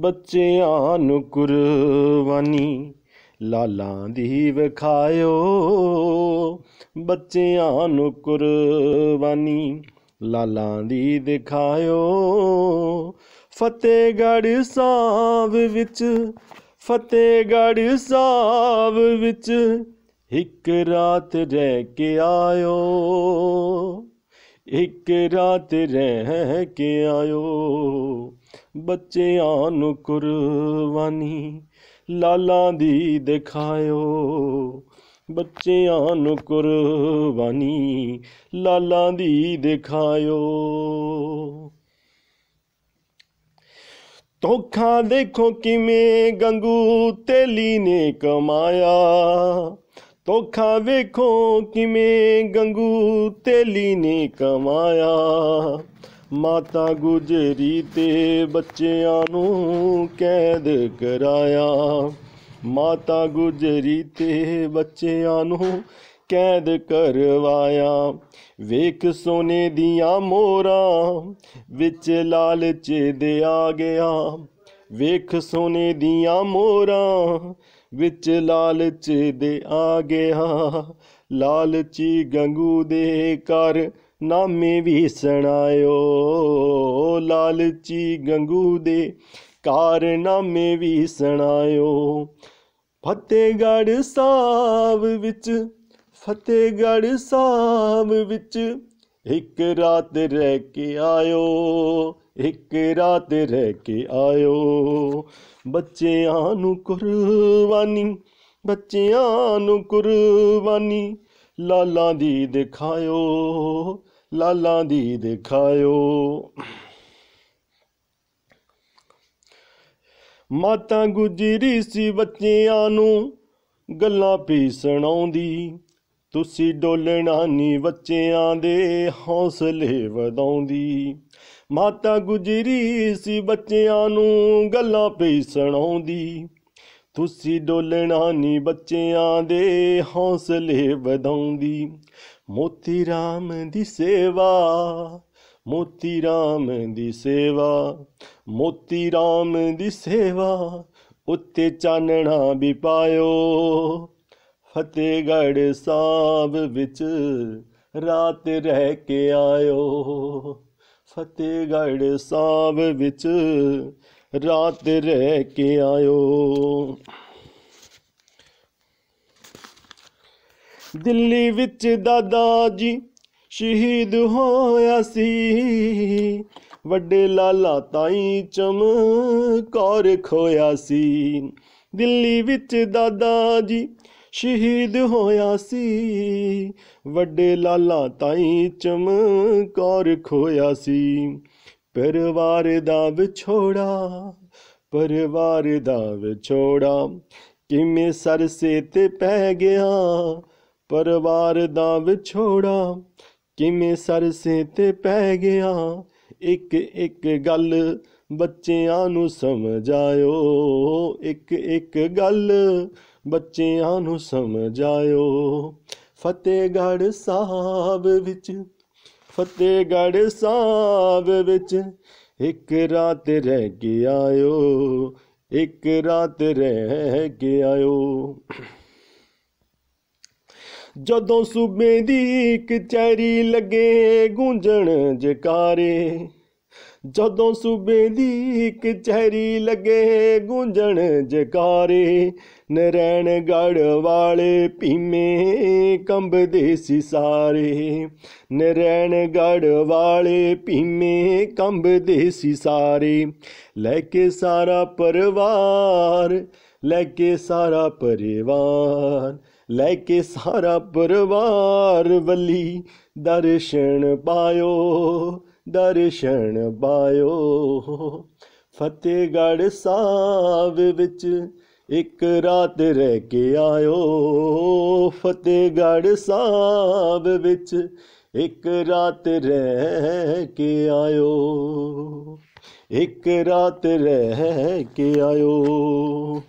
ਬੱਚਿਆਂ ਨੂੰ ਕੁਰਬਾਨੀ ਲਾਲਾਂ ਦੀ ਵਿਖਾਇਓ ਬੱਚਿਆਂ ਨੂੰ ਕੁਰਬਾਨੀ ਲਾਲਾਂ ਦੀ ਦਿਖਾਇਓ ਫਤਿਹਗੜ ਸਾਹਿਬ ਵਿੱਚ ਫਤਿਹਗੜ ਸਾਹਿਬ ਵਿੱਚ ਇੱਕ ਰਾਤ ਰਹਿ ਕੇ ਆਇਓ ਇੱਕ ਰਾਤ ਰਹਿ ਕੇ ਆਇਓ ਬੱਚਿਆਂ ਨੂੰ ਕੁਰਬਾਨੀ ਲਾਲਾ ਦੀ ਦਿਖਾਇਓ ਬੱਚਿਆਂ ਨੂੰ ਕੁਰਬਾਨੀ ਲਾਲਾ ਦੀ ਦਿਖਾਇਓ ਧੋਖਾ ਦੇਖੋ ਕਿਵੇਂ ਗੰਗੂ ਤੇਲੀ ਨੇ ਕਮਾਇਆ ਤੋਖਾ ਵੇਖੋ ਕਿਵੇਂ ਗੰਗੂ ਤੇਲੀ ਨੇ ਕਮਾਇਆ ਮਾਤਾ ਗੁਜਰੀ ਤੇ ਬੱਚਿਆਂ ਨੂੰ ਕੈਦ ਕਰਾਇਆ ਮਾਤਾ ਗੁਜਰੀ ਤੇ ਬੱਚਿਆਂ ਨੂੰ ਕੈਦ ਕਰਵਾਇਆ ਵੇਖ ਸੋਨੇ ਦੀਆਂ ਮੋਰਾ ਵਿੱਚ ਲਾਲਚ ਦੇ ਆ ਗਿਆ ਵੇਖ ਸੋਨੇ ਦੀਆਂ ਮੋਰਾ ਵਿੱਚ ਲਾਲਚ ਦੇ ਆ ਗਿਆ ਲਾਲਚੀ ਗੰਗੂ ਦੇ ਕਰ ਨਾਮੇ ਵੀ ਸੁਣਾਇਓ ਲਾਲਚੀ ਗੰਗੂ ਦੇ ਕਾਰਨਾਮੇ ਵੀ ਸੁਣਾਇਓ ਫਤਿਹਗੜ੍ਹ ਸਾਹਿਬ ਵਿੱਚ ਫਤਿਹਗੜ੍ਹ ਸਾਹਿਬ ਵਿੱਚ ਇੱਕ ਰਾਤ ਰਹਿ ਕੇ ਆਇਓ ਇੱਕ ਰਾਤ ਰਹਿ ਕੇ ਆਇਓ ਬੱਚਿਆਂ ਨੂੰ ਕੁਰਬਾਨੀ ਬੱਚਿਆਂ ਨੂੰ ਕੁਰਬਾਨੀ ਲਾਲਾਂ ਦੀ ਦਿਖਾਇਓ ਲਾਲਾਂ ਦੀ ਦਿਖਾਇਓ ਮਾਤਾ ਗੁਜਰੀ ਸੀ ਬੱਚਿਆਂ ਨੂੰ ਗੱਲਾਂ ਪੀ ਸੁਣਾਉਂਦੀ ਤੁਸੀਂ ਡੋਲਣਾ ਨਹੀਂ ਬੱਚਿਆਂ ਦੇ ਹੌਸਲੇ ਵਧਾਉਂਦੀ ਮਾਤਾ ਗੁਜਰੀ ਸੀ ਬੱਚਿਆਂ ਨੂੰ ਗੱਲਾਂ ਪਈ ਸੁਣਾਉਂਦੀ ਤੁਸੀਂ ਡੋਲਣਾ ਨਹੀਂ ਬੱਚਿਆਂ ਦੇ ਹੌਸਲੇ ਵਧਾਉਂਦੀ ਮੋਤੀ RAM ਦੀ ਸੇਵਾ ਮੋਤੀ RAM ਦੀ ਸੇਵਾ ਮੋਤੀ RAM ਦੀ ਸੇਵਾ ਉੱਤੇ ਚਾਨਣਾ ਵੀ ਪਾਇਓ ਫਤਿਹਗੜ ਸਾਹਿਬ ਵਿੱਚ ਰਾਤ ਰਹਿ ਕੇ ਆਇਓ ਫਤਿਹਗੜ ਸਾਹਿਬ ਵਿੱਚ ਰਾਤ ਰਹਿ ਕੇ ਆਇਓ ਦਿੱਲੀ ਵਿੱਚ ਦਾਦਾ ਜੀ ਸ਼ਹੀਦ ਹੋਇਆ ਸੀ ਵੱਡੇ ਲਾਲਾ ਤਾਈ ਚਮਕੌਰ ਖੋਇਆ ਸੀ ਦਿੱਲੀ ਵਿੱਚ ਦਾਦਾ ਜੀ ਸ਼ਹੀਦ ਹੋਇਆ ਸੀ ਵੱਡੇ ਲਾਲਾ ਤਾਈ ਚਮਕੌਰ ਖੋਇਆ ਸੀ ਪਰਿਵਾਰ ਦਾ ਵਿਛੋੜਾ ਪਰਿਵਾਰ ਦਾ ਵਿਛੋੜਾ ਕਿਵੇਂ ਸਰਸੇ ਤੇ ਪੈ ਗਿਆ ਪਰਿਵਾਰ ਦਾ ਵਿਛੋੜਾ ਕਿਵੇਂ ਸਰਸੇ ਤੇ ਪੈ ਗਿਆ ਇੱਕ ਇੱਕ ਗੱਲ ਬੱਚਿਆਂ ਨੂੰ ਸਮਝਾਇਓ ਇੱਕ ਇੱਕ ਗੱਲ ਬੱਚਿਆਂ ਨੂੰ ਸਮਝਾਇਓ ਫਤਿਹਗੜ ਸਾਹਿਬ ਵਿੱਚ ਫਤਿਹਗੜ ਸਾਹਿਬ ਵਿੱਚ ਇੱਕ ਰਾਤ ਰਹਿ ਕੇ ਆਇਓ ਇੱਕ ਰਾਤ ਰਹਿ ਕੇ ਆਇਓ ਜਦੋਂ ਸੁਬੇ ਦੀ ਕਚਹਿਰੀ ਲੱਗੇ ਗੂੰਜਣ ਜਕਾਰੇ ਜਦੋਂ ਸੂਬੇ ਦੀ ਇੱਕ ਚਹਿਰੀ ਲੱਗੇ ਗੂੰਜਣ ਜਕਾਰੇ ਨਰੈਣਗੜ ਵਾਲੇ ਭੀਮੇ ਕੰਬਦੇ ਸੀ ਸਾਰੇ ਨਰੈਣਗੜ ਵਾਲੇ ਭੀਮੇ ਕੰਬਦੇ ਸੀ ਸਾਰੇ ਲੈ ਕੇ ਸਾਰਾ ਪਰਿਵਾਰ ਲੈ ਕੇ ਸਾਰਾ ਪਰਿਵਾਰ ਲੈ ਕੇ ਸਾਰਾ ਪਰਿਵਾਰ ਵੱਲੀ ਦਰਸ਼ਨ ਪਾਇਓ ਦਰਸ਼ਨ ਪਾਇਓ ਫਤਿਹਗੜ੍ਹ ਸਾਹਿਬ ਵਿੱਚ ਇੱਕ ਰਾਤ ਰਹਿ ਕੇ ਆਇਓ ਫਤਿਹਗੜ੍ਹ ਸਾਹਿਬ ਵਿੱਚ ਇੱਕ ਰਾਤ ਰਹਿ ਕੇ ਆਇਓ ਇੱਕ ਰਾਤ ਰਹਿ ਕੇ ਆਇਓ